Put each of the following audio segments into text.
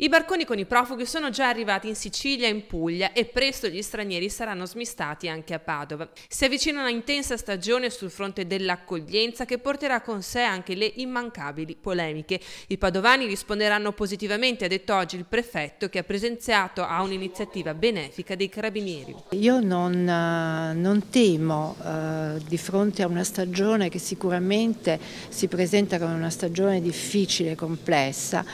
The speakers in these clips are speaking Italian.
I barconi con i profughi sono già arrivati in Sicilia e in Puglia e presto gli stranieri saranno smistati anche a Padova. Si avvicina una intensa stagione sul fronte dell'accoglienza che porterà con sé anche le immancabili polemiche. I padovani risponderanno positivamente, ha detto oggi il prefetto che ha presenziato a un'iniziativa benefica dei carabinieri. Io non, eh, non temo eh, di fronte a una stagione che sicuramente si presenta come una stagione difficile e complessa,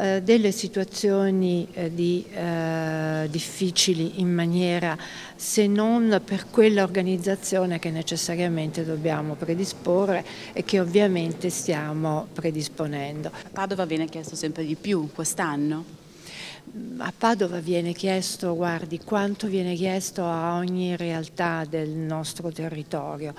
eh, delle situazioni situazioni eh, di, eh, difficili in maniera se non per quell'organizzazione che necessariamente dobbiamo predisporre e che ovviamente stiamo predisponendo. A Padova viene chiesto sempre di più quest'anno? a Padova viene chiesto, guardi, quanto viene chiesto a ogni realtà del nostro territorio.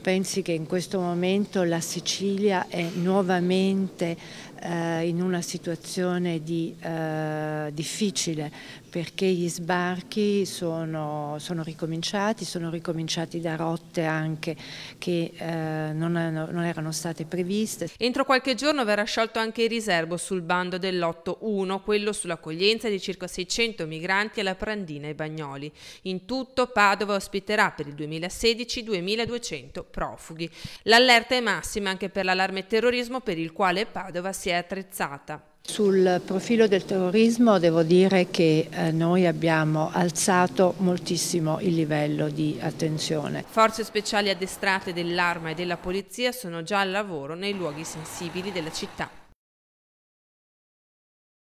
Pensi che in questo momento la Sicilia è nuovamente eh, in una situazione di, eh, difficile perché gli sbarchi sono, sono, ricominciati, sono ricominciati da rotte anche che eh, non, non erano state previste. Entro qualche giorno verrà sciolto anche il riservo sul bando dell'otto 1, quello sull'accoglienza l'accoglienza di circa 600 migranti alla Prandina e Bagnoli. In tutto Padova ospiterà per il 2016 2200 profughi. L'allerta è massima anche per l'allarme terrorismo per il quale Padova si è attrezzata. Sul profilo del terrorismo devo dire che eh, noi abbiamo alzato moltissimo il livello di attenzione. Forze speciali addestrate dell'arma e della polizia sono già al lavoro nei luoghi sensibili della città.